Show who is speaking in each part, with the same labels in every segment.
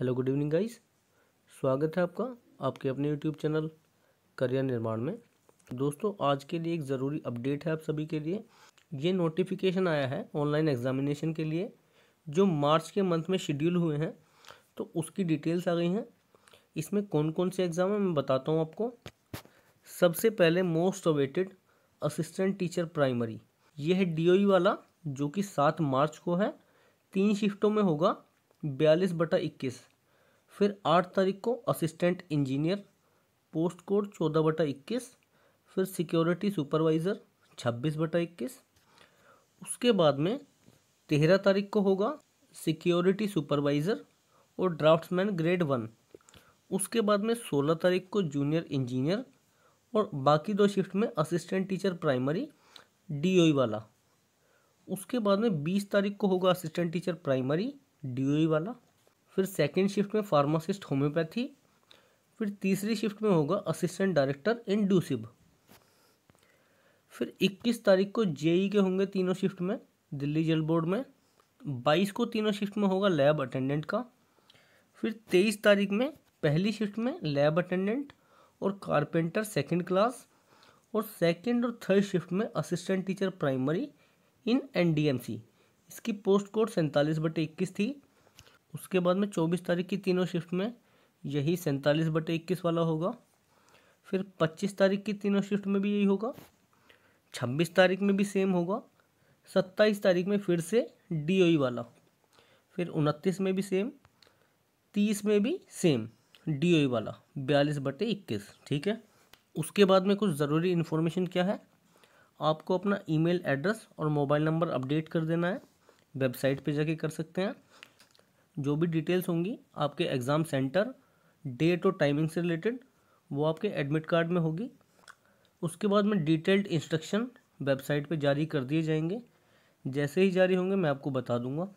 Speaker 1: hello good evening guys स्वागत है आपका आपके अपने यूट्यूब चैनल करियर निर्माण में दोस्तों आज के लिए एक ज़रूरी अपडेट है आप सभी के लिए ये नोटिफिकेशन आया है ऑनलाइन एग्जामिनेशन के लिए जो मार्च के मंथ में शेड्यूल हुए हैं तो उसकी डिटेल्स आ गई हैं इसमें कौन कौन से एग्ज़ाम है मैं बताता हूँ आपको सबसे पहले most awaited assistant teacher primary यह है डी e वाला जो कि सात मार्च को है तीन शिफ्टों में होगा बयालीस बटा इक्कीस फिर आठ तारीख को असिस्टेंट इंजीनियर पोस्ट कोड चौदह बटा इक्कीस फिर सिक्योरिटी सुपरवाइज़र छब्बीस बटा इक्कीस उसके बाद में तेरह तारीख को होगा सिक्योरिटी सुपरवाइज़र और ड्राफ्ट्समैन ग्रेड वन उसके बाद में सोलह तारीख को जूनियर इंजीनियर और बाकी दो शिफ्ट में असिस्टेंट टीचर प्राइमरी डी वाला उसके बाद में बीस तारीख को होगा असिस्टेंट टीचर प्राइमरी डी वाला फिर सेकेंड शिफ्ट में फार्मासिस्ट होम्योपैथी फिर तीसरी शिफ्ट में होगा असिस्टेंट डायरेक्टर इन डूसिब फिर 21 तारीख को जेई के होंगे तीनों शिफ्ट में दिल्ली जल बोर्ड में 22 को तीनों शिफ्ट में होगा लैब अटेंडेंट का फिर 23 तारीख में पहली शिफ्ट में लैब अटेंडेंट और कारपेंटर सेकंड क्लास और सेकंड और थर्ड शिफ्ट में assistant teacher primary in NDMC इसकी पोस्ट कोड सैंतालीस बटे इक्कीस थी उसके बाद में चौबीस तारीख की तीनों शिफ्ट में यही सैंतालीस बटे इक्कीस वाला होगा फिर पच्चीस तारीख की तीनों शिफ्ट में भी यही होगा छब्बीस तारीख में भी सेम होगा सत्ताईस तारीख में फिर से डी e वाला फिर उनतीस में भी सेम तीस में भी सेम डी e वाला बयालीस बटे इक्कीस ठीक है उसके बाद में कुछ ज़रूरी इन्फॉर्मेशन क्या है आपको अपना ईमेल एड्रेस और मोबाइल नंबर अपडेट कर देना है वेबसाइट पे जाके कर सकते हैं जो भी डिटेल्स होंगी आपके एग्ज़ाम सेंटर डेट और टाइमिंग से रिलेटेड वो आपके एडमिट कार्ड में होगी उसके बाद में डिटेल्ड इंस्ट्रक्शन वेबसाइट पे जारी कर दिए जाएंगे जैसे ही जारी होंगे मैं आपको बता दूंगा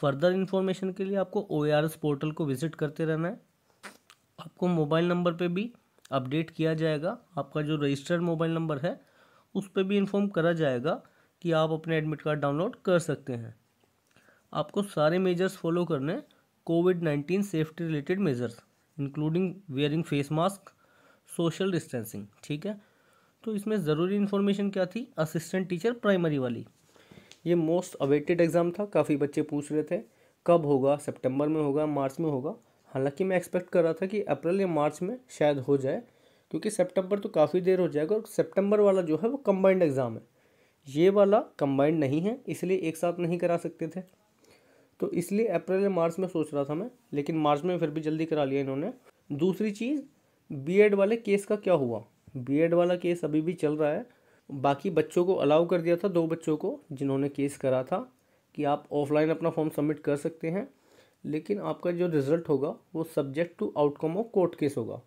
Speaker 1: फर्दर इन्फॉर्मेशन के लिए आपको ओ पोर्टल को विज़िट करते रहना है आपको मोबाइल नंबर पर भी अपडेट किया जाएगा आपका जो रजिस्टर्ड मोबाइल नंबर है उस पर भी इन्फॉर्म करा जाएगा कि आप अपने एडमिट कार्ड डाउनलोड कर सकते हैं आपको सारे मेजर्स फॉलो करने COVID nineteen safety related measures including wearing face mask social distancing ठीक है तो इसमें ज़रूरी इन्फॉर्मेशन क्या थी असिस्टेंट टीचर प्राइमरी वाली ये मोस्ट अवेटेड एग्ज़ाम था काफ़ी बच्चे पूछ रहे थे कब होगा सितंबर में होगा मार्च में होगा हालांकि मैं एक्सपेक्ट कर रहा था कि अप्रैल या मार्च में शायद हो जाए क्योंकि सितंबर तो काफ़ी देर हो जाएगा और सितंबर वाला जो है वो कंबाइंड एग्ज़ाम है ये वाला कंबाइंड नहीं है इसलिए एक साथ नहीं करा सकते थे तो इसलिए अप्रैल या मार्च में सोच रहा था मैं लेकिन मार्च में फिर भी जल्दी करा लिया इन्होंने दूसरी चीज़ बीएड वाले केस का क्या हुआ बीएड वाला केस अभी भी चल रहा है बाकी बच्चों को अलाउ कर दिया था दो बच्चों को जिन्होंने केस करा था कि आप ऑफलाइन अपना फॉर्म सबमिट कर सकते हैं लेकिन आपका जो रिज़ल्ट होगा वो subject to outcome of court case होगा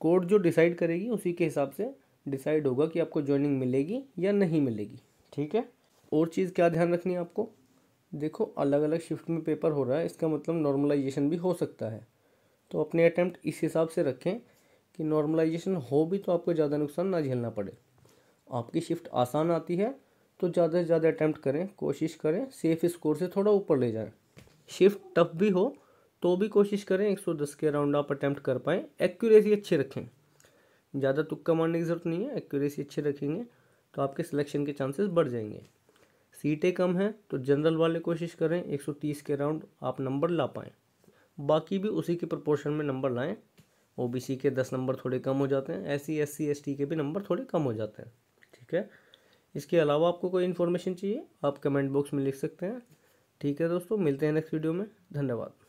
Speaker 1: कोर्ट जो डिसाइड करेगी उसी के हिसाब से डिसाइड होगा कि आपको ज्वाइनिंग मिलेगी या नहीं मिलेगी ठीक है और चीज़ क्या ध्यान रखनी है आपको देखो अलग अलग शिफ्ट में पेपर हो रहा है इसका मतलब नॉर्मलाइजेशन भी हो सकता है तो अपने अटैम्प्ट इस हिसाब से रखें कि नॉर्मलाइजेशन हो भी तो आपको ज़्यादा नुकसान ना झेलना पड़े आपकी शिफ्ट आसान आती है तो ज़्यादा से ज़्यादा अटैम्प्ट करें कोशिश करें सेफ स्कोर से थोड़ा ऊपर ले जाएं शिफ्ट टफ भी हो तो भी कोशिश करें 110 के अराउंड आप अटैम्प्ट कर पाएँ एक्यूरेसी अच्छी रखें ज़्यादा तुक्का मारने की ज़रूरत नहीं है एक्यूरेसी अच्छी रखेंगे तो आपके सिलेक्शन के चांसेस बढ़ जाएंगे सीटें कम हैं तो जनरल वाले कोशिश करें 130 के राउंड आप नंबर ला पाएँ बाकी भी उसी के प्रपोर्शन में नंबर लाएँ ओ के दस नंबर थोड़े कम हो जाते हैं S C S C S T के भी नंबर थोड़े कम हो जाते हैं ठीक है इसके अलावा आपको कोई इन्फॉर्मेशन चाहिए आप कमेंट बॉक्स में लिख सकते हैं ठीक है दोस्तों मिलते हैं नेक्स्ट वीडियो में धन्यवाद